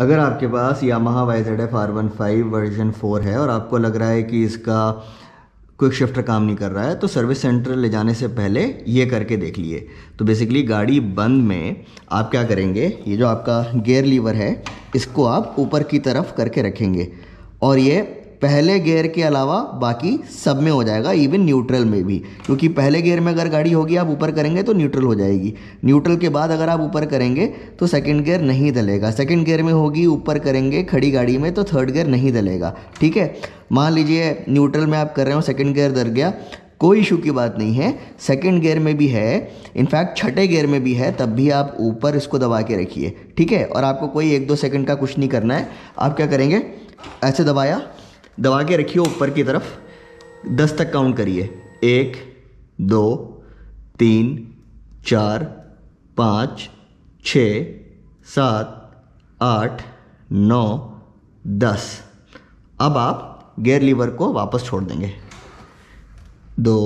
अगर आपके पास Yamaha Y Z F R one five version four है और आपको लग रहा है कि इसका क्विक शिफ्टर काम नहीं कर रहा है तो सर्विस सेंटर ले जाने से पहले ये करके देख लिए तो बेसिकली गाड़ी बंद में आप क्या करेंगे ये जो आपका गेयर लीवर है इसको आप ऊपर की तरफ करके रखेंगे और ये पहले गेयर के अलावा बाकी सब में हो जाएगा इवन न्यूट्रल में भी क्योंकि पहले गेयर में अगर गाड़ी होगी आप ऊपर करेंगे तो न्यूट्रल हो जाएगी न्यूट्रल के बाद अगर आप ऊपर करेंगे तो सेकेंड गेयर नहीं दलेगा सेकेंड गेयर में होगी ऊपर करेंगे खड़ी गाड़ी में तो थर्ड गेयर नहीं दलेगा ठीक है मान लीजिए न्यूट्रल में आप कर रहे हो सेकेंड गेयर दर गया कोई इशू की बात नहीं है सेकेंड गेयर में भी है इनफैक्ट छठे गेयर में भी है तब भी आप ऊपर इसको दबा के रखिए ठीक है और आपको कोई एक दो सेकेंड का कुछ नहीं करना है आप क्या करेंगे ऐसे दबाया दबा के रखिए ऊपर की तरफ दस तक काउंट करिए एक दो तीन चार पाँच छ सात आठ नौ दस अब आप गेयर लीवर को वापस छोड़ देंगे दो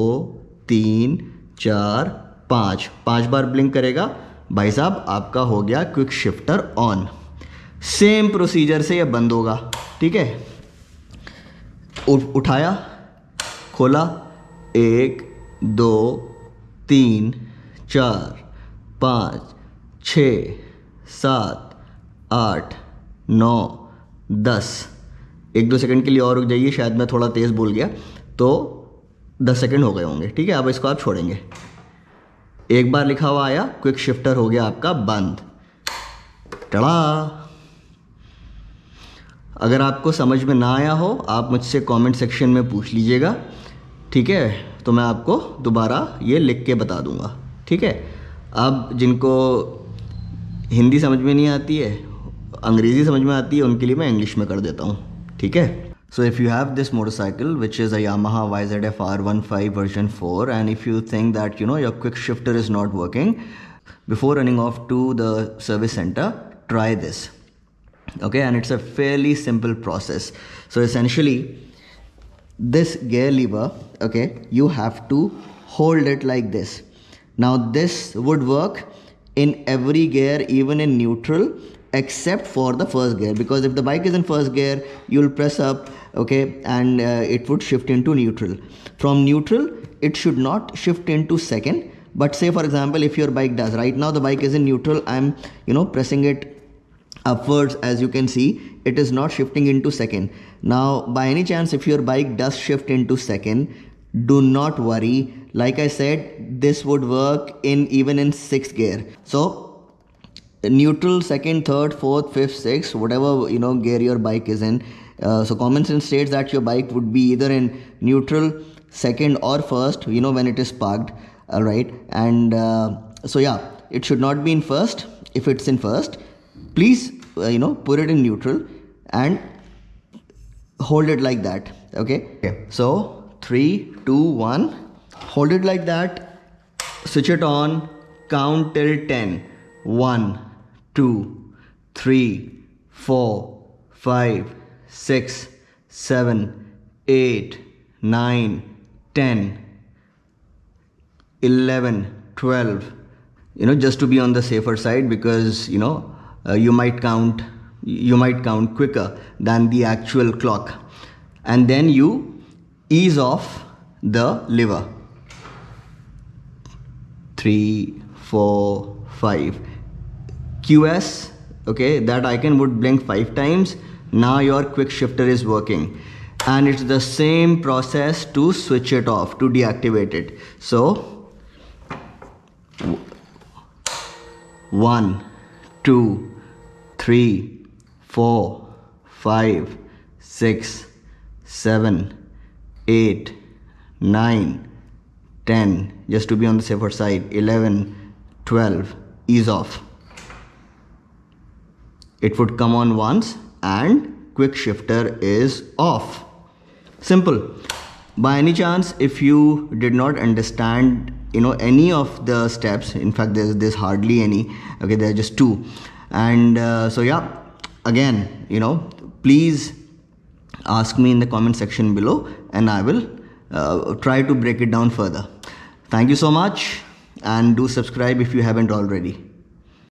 तीन चार पाँच पाँच बार ब्लिंक करेगा भाई साहब आपका हो गया quick shifter on same procedure से यह बंद होगा ठीक है उठाया खोला एक दो तीन चार पाँच छ सात आठ नौ दस एक दो सेकंड के लिए और रुक जाइए शायद मैं थोड़ा तेज़ बोल गया तो दस सेकंड हो गए होंगे ठीक है अब इसको आप छोड़ेंगे एक बार लिखा हुआ आया क्विक शिफ्टर हो गया आपका बंद टड़ा अगर आपको समझ में ना आया हो आप मुझसे कमेंट सेक्शन में पूछ लीजिएगा ठीक है तो मैं आपको दोबारा ये लिख के बता दूंगा ठीक है अब जिनको हिंदी समझ में नहीं आती है अंग्रेज़ी समझ में आती है उनके लिए मैं इंग्लिश में कर देता हूँ ठीक है so if you have this motorcycle which is a Yamaha Y Z F R one five version four and if you think that you know your quick shifter is not working before running off to the service centre try this okay and it's a fairly simple process so essentially this gear lever okay you have to hold it like this now this would work in every gear even in neutral except for the first gear because if the bike is in first gear you'll press up okay and uh, it would shift into neutral from neutral it should not shift into second but say for example if your bike does right now the bike is in neutral i'm you know pressing it upwards as you can see it is not shifting into second now by any chance if your bike does shift into second do not worry like i said this would work in even in sixth gear so neutral second third fourth fifth sixth whatever you know gear your bike is in uh, so common sense states that your bike would be either in neutral second or first you know when it is parked all right and uh, so yeah it should not be in first if it's in first please uh, you know put it in neutral and hold it like that okay, okay. so three, two, one. hold it like that switch it on count till 10 1 2 3 4 5 6 7 8 9 10 11 12 you know just to be on the safer side because you know uh, you might count you might count quicker than the actual clock and then you ease off the lever. Three, four, five. QS, okay, that icon would blink five times. Now your quick shifter is working. And it's the same process to switch it off, to deactivate it. So, one, two, three, four, five, six, seven, eight, nine, ten. just to be on the safer side, 11, 12, ease off. It would come on once and quick shifter is off. Simple. By any chance, if you did not understand you know any of the steps in fact there's there's hardly any okay there are just two and uh, so yeah again you know please ask me in the comment section below and i will uh, try to break it down further thank you so much and do subscribe if you haven't already